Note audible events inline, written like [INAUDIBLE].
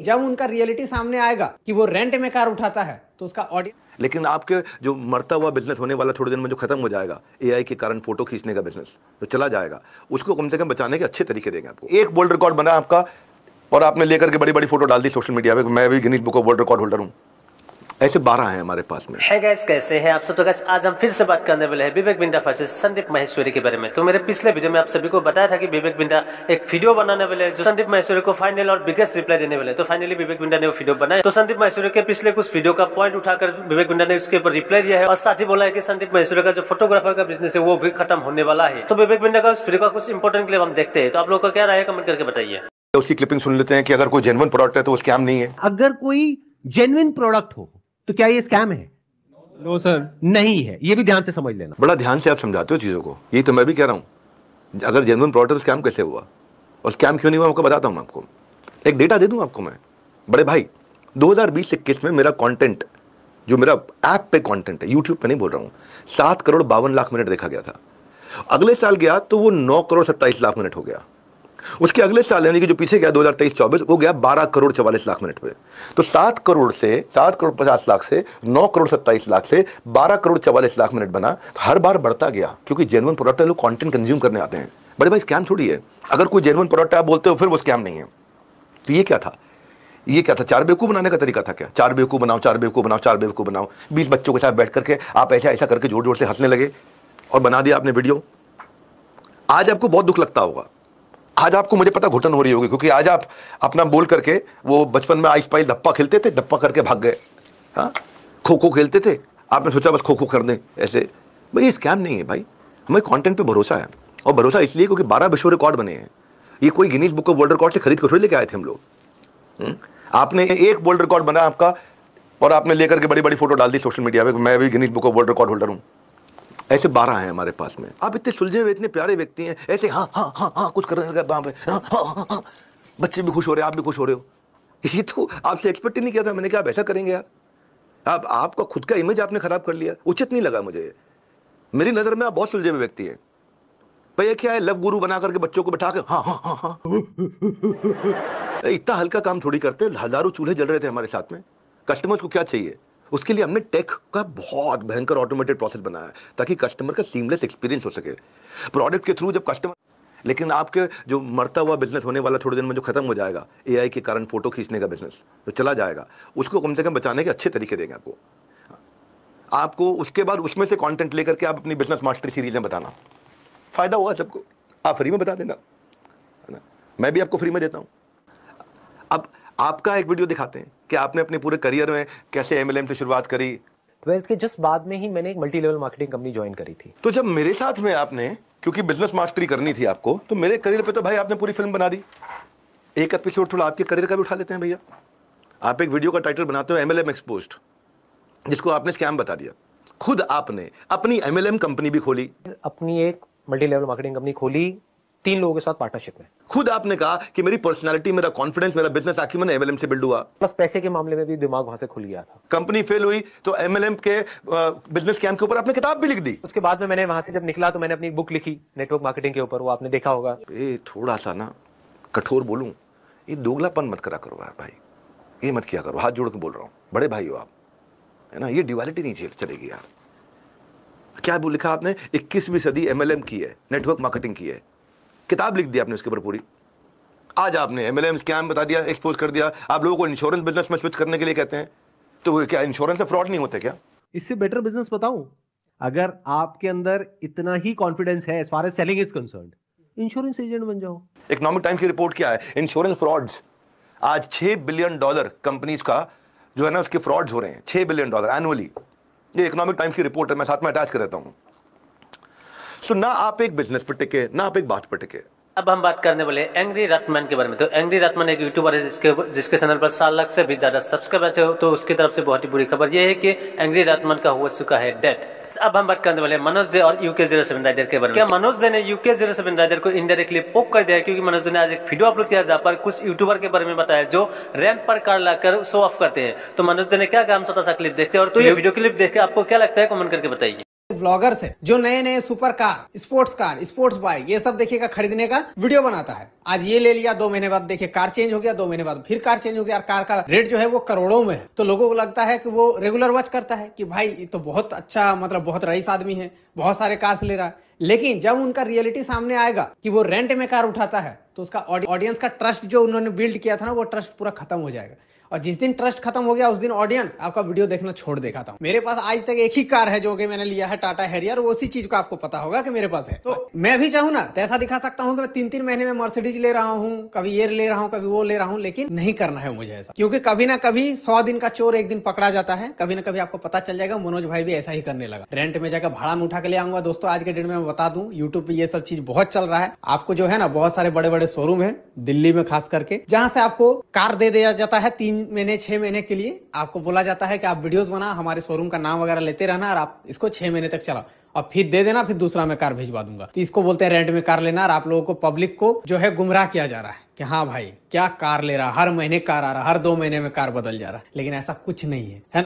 जब उनका रियलिटी सामने आएगा कि वो रेंट में कार उठाता है तो उसका ऑडियंस लेकिन आपके जो मरता हुआ बिजनेस होने वाला थोड़े दिन में जो खत्म हो जाएगा एआई के कारण फोटो खींचने का बिजनेस जो तो चला जाएगा उसको कम से कम बचाने के अच्छे तरीके देंगे आपको एक वर्ल्ड रिकॉर्ड बना आपका और आपने लेकर के बड़ी बड़ी फोटो डाल दी सोशल मीडिया पे मैं भी Guinness Book of World Record holder हूँ ऐसे बारह हैं हमारे पास में है गैस कैसे हैं आप सब तो गैस आज हम फिर से बात करने वाले हैं विवेक बिंदा वर्सेस संदीप महेश्वरी के बारे में तो मेरे पिछले वीडियो में आप सभी को बताया था कि विवेक बिंदा एक वीडियो बनाने वाले जो संदीप महेश्वरी को फाइनल और बिगेस्ट रिप्लाई देने वाले तो फाइनली विवेक बिंदा ने वो वीडियो बनाया तो संदीप महेश्वरी के पिछले कुछ वीडियो का पॉइंट उठाकर विवेक बिंदा ने उसके ऊपर रिप्लाई दिया है और साथ ही बोला है की संदीप महेश्वरी का जो फोटोग्राफर का बिजनेस है वो भी खत्म होने वाला है तो विवेक बिंदा का उस वीडियो का कुछ इंपोर्टेंट क्लिप हम देखते हैं तो आप लोग का क्या राय है कमेंट करके बताइए उसकी क्लिपिंग सुन लेते हैं कि अगर कोई जेनवन प्रोडक्ट है तो उसके स्कैम नहीं है अगर कोई जेनविन प्रोडक्ट हो तो क्या ये स्कैम है नो सर नहीं है ये भी ध्यान से समझ लेना बड़ा ध्यान से आप समझाते हो चीज़ों को ये तो मैं भी कह रहा हूँ अगर जेनवन प्रोडक्ट स्कैम कैसे हुआ और स्कैम क्यों नहीं हुआ मैं बताता हूँ आपको एक डेटा दे दूँ आपको मैं बड़े भाई 2020-21 में मेरा कंटेंट जो मेरा ऐप पे कंटेंट है यूट्यूब पे नहीं बोल रहा हूँ सात करोड़ बावन लाख मिनट देखा गया था अगले साल गया तो वो नौ करोड़ सत्ताईस लाख मिनट हो गया उसके अगले साल यानी कि जो पीछे गया दो हज़ार तेईस चौबीस वो गया बारह करोड़ चवालीस लाख मिनट पे तो सात करोड़ से सात करोड़ पचास लाख से नौ करोड़ सत्ताईस लाख से बारह करोड़ चवालीस लाख मिनट बना तो हर बार बढ़ता गया क्योंकि जेनवन प्रोडक्ट है लोग कॉन्टेंट कंज्यूम करने आते हैं बड़े भाई स्कैम थोड़ी है अगर कोई जेनवन प्रोडक्ट आप बोलते हो फिर वो स्कैम नहीं है तो ये क्या था ये क्या था चार बेवकूफ़ बनाने का तरीका था क्या चार बेवकूफ़ बनाओ चार बेवकूफ़ बनाओ चार बेवकूफ़ बनाओ बीस बच्चों के साथ बैठ करके आप ऐसा ऐसा करके जोर जोर से हंसने लगे और बना दिया आपने वीडियो आज आपको बहुत दुख लगता होगा आज आपको मुझे पता घुटन हो रही होगी क्योंकि आज आप अपना बोल करके वो बचपन में आइस पाइस धप्पा खेलते थे धप्पा करके भाग गए हाँ खो खो खेलते थे आपने सोचा बस खो खो कर दें ऐसे भाई ये स्कैम नहीं है भाई हमें कॉन्टेंट पर भरोसा है और भरोसा इसलिए क्योंकि बारह विश्व रिकॉर्ड बने हैं ये कोई Guinness Book of World Record से खरीद कर थोड़ी लेके आए थे हम लोग हम्म? आपने एक वर्ल्ड रिकॉर्ड बना आपका और आपने लेकर के बड़ी बड़ी फोटो डाल दी सोशल मीडिया पे मैं भी Guinness Book of World Record holder हूँ ऐसे बारह हैं हमारे पास में आप इतने सुलझे हुए इतने प्यारे व्यक्ति हैं ऐसे हाँ हाँ हाँ हाँ कुछ कर रहे हैं वहाँ पे हाँ हाँ हाँ बच्चे भी खुश हो रहे हैं आप भी खुश हो रहे हो [LAUGHS] ये तो आपसे एक्सपेक्ट ही नहीं किया था मैंने कहा आप ऐसा करेंगे यार आप आपका खुद का इमेज आपने खराब कर लिया उचित नहीं लगा मुझे मेरी नज़र में आप बहुत सुलझे हुए व्यक्ति हैं भैया क्या है लव गुरु बना करके बच्चों को बैठा के हाँ हाँ हाँ हाँ [LAUGHS] इतना हल्का काम थोड़ी करते हजारों चूल्हे जल रहे थे हमारे साथ में कस्टमर को क्या चाहिए उसके लिए हमने टेक का बहुत भयंकर ऑटोमेटेड प्रोसेस बनाया है ताकि कस्टमर का सीमलेस एक्सपीरियंस हो सके प्रोडक्ट के थ्रू जब कस्टमर लेकिन आपके जो मरता हुआ बिजनेस होने वाला थोड़े दिन में जो खत्म हो जाएगा ए के कारण फोटो खींचने का बिजनेस जो चला जाएगा उसको कम से कम बचाने के अच्छे तरीके देंगे आपको आपको उसके बाद उसमें से कंटेंट लेकर के आप अपनी बिजनेस मास्टरी सीरीज में बताना फ़ायदा होगा सबको आप फ्री में बता देना है ना मैं भी आपको फ्री में देता हूँ अब आपका एक वीडियो दिखाते हैं कि आपने अपने पूरे करियर में कैसे एम से शुरुआत करी ट्वेल्थ के जस्ट बाद में ही मैंने एक multi level marketing company join करी थी तो जब मेरे साथ में आपने क्योंकि बिजनेस मास्टरी करनी थी आपको तो मेरे करियर पे तो भाई आपने पूरी फिल्म बना दी एक एपिसोड थोड़ा आपके करियर का भी उठा लेते हैं भैया आप एक वीडियो का टाइटल बनाते हो एमएलएम एल जिसको आपने स्कैम बता दिया खुद आपने अपनी एमएलएम कंपनी भी खोली अपनी एक मल्टी लेवल मार्केटिंग कंपनी खोली तीन लोगों के साथ पार्टनरशिप में खुद आपने कहा कि मेरी पर्सनालिटी मेरा कॉन्फिडेंस मेरा बिजनेस आखिर मैंने एमएलएम से बिल्ड हुआ बस पैसे के मामले में भी दिमाग वहां से खुल गया था कंपनी फेल हुई तो एमएलएम के बिजनेस कैंप के ऊपर आपने किताब भी लिख दी उसके बाद में मैंने वहां से जब निकला तो मैंने अपनी बुक लिखी नेटवर्क मार्केटिंग के ऊपर वो आपने देखा होगा ये थोड़ा सा ना कठोर बोलू ये दोगलापन मत करा करो यार भाई ये मत किया करो हाथ जोड़ के बोल रहा हूँ बड़े भाई हो आप है ना ये डिवालिटी नहीं चल चलेगी यार क्या लिखा आपने इक्कीसवीं सदी एमएलएम की है नेटवर्क मार्केटिंग की है किताब लिख दी आपने उसके ऊपर पूरी आज आपने एम एल एम स्कैम बता दिया एक्सपोज कर दिया आप लोगों को इंश्योरेंस बिजनेस में स्विच करने के लिए कहते हैं तो क्या इंश्योरेंस में फ्रॉड नहीं होते क्या इससे बेटर बिजनेस बताऊं अगर आपके अंदर इतना ही कॉन्फिडेंस है as far as selling is concern insurance agent बन जाओ इकोनॉमिक टाइम्स की रिपोर्ट क्या है इंश्योरेंस फ्रॉड्स आज छः बिलियन डॉलर कंपनीज का जो है ना उसके फ्रॉड्स हो रहे हैं छः बिलियन डॉलर एनुअली ये इकोनॉमिक टाइम्स की रिपोर्ट है मैं साथ में अटैच कर रहता हूँ सो ना आप एक बिजनेस पर टिके ना आप एक बात पर टिके अब हम बात करने वाले एंग्री रत्मन के बारे में तो एंग्री रत्मन एक यूट्यूबर है जिसके जिसके चैनल पर साल लाख से भी ज्यादा सब्सक्राइबर है तो उसकी तरफ से बहुत ही बुरी खबर यह है कि एंग्री रत्मन का हुआ चुका है डेथ अब हम बात करने वाले मनोज दे और यूके जीरो सेवन राइडर के बारे में क्या मनोज दे ने यूके जीरो सेवन राइडर को इंडायरेक्टली पोक कर दिया क्योंकि मनोज दे ने आज एक वीडियो अपलोड किया जहाँ पर कुछ यूट्यूबर के बारे में बताया जो रैंप पर कार लाकर शो ऑफ करते हैं तो मनोज दे ने क्या काम सता सा क्लिप देखते हैं और तो ये वीडियो क्लिप देख के आपको क्या लगता है कमेंट करके बताइए ब्लॉगर्स है जो नए नए super car sports car sports bike ये सब देखिएगा खरीदने का वीडियो बनाता है आज ये ले लिया दो महीने बाद देखिए कार चेंज हो गया दो महीने बाद फिर कार चेंज हो गया और कार का रेट जो है वो करोड़ों में है तो लोगों को लगता है कि वो रेगुलर वॉच करता है कि भाई ये तो बहुत अच्छा मतलब बहुत रईस आदमी है बहुत सारे कार्स ले रहा है लेकिन जब उनका रियलिटी सामने आएगा कि वो रेंट में कार उठाता है तो उसका ऑडियंस का ट्रस्ट जो उन्होंने बिल्ड किया था ना वो ट्रस्ट पूरा खत्म हो जाएगा और जिस दिन ट्रस्ट खत्म हो गया उस दिन ऑडियंस आपका वीडियो देखना छोड़ देखा था मेरे पास आज तक एक ही कार है जो कि मैंने लिया है टाटा हैरियर उसी चीज का आपको पता होगा कि मेरे पास है तो मैं भी चाहूँ ना तो ऐसा दिखा सकता हूँ कि मैं तीन तीन महीने में मर्सिडीज ले रहा हूँ कभी ये ले रहा हूँ कभी वो ले रहा हूँ लेकिन नहीं करना है मुझे ऐसा क्योंकि कभी ना कभी सौ दिन का चोर एक दिन पकड़ा जाता है कभी ना कभी आपको पता चल जाएगा मनोज भाई भी ऐसा ही करने लगा रेंट में जाकर भाड़ा में उठा के ले आऊंगा दोस्तों आज के डेट में मैं बता दू यूट्यूब पे ये सब चीज बहुत चल रहा है आपको जो है ना बहुत सारे बड़े बड़े शोरूम है दिल्ली में खास करके जहाँ से आपको कार दे दिया जाता है तीन महीने छह महीने के लिए आपको बोला जाता है कि आप वीडियोस बना हमारे शोरूम का नाम वगैरह लेते रहना और आप इसको छह महीने तक चलाओ और फिर दे देना फिर दूसरा मैं कार भिजवा दूंगा तो इसको बोलते हैं रेंट में कार लेना और आप लोगों को पब्लिक को जो है गुमराह किया जा रहा है कि हाँ भाई क्या कार ले रहा हर महीने कार आ रहा हर दो महीने में कार बदल जा रहा है लेकिन ऐसा कुछ नहीं है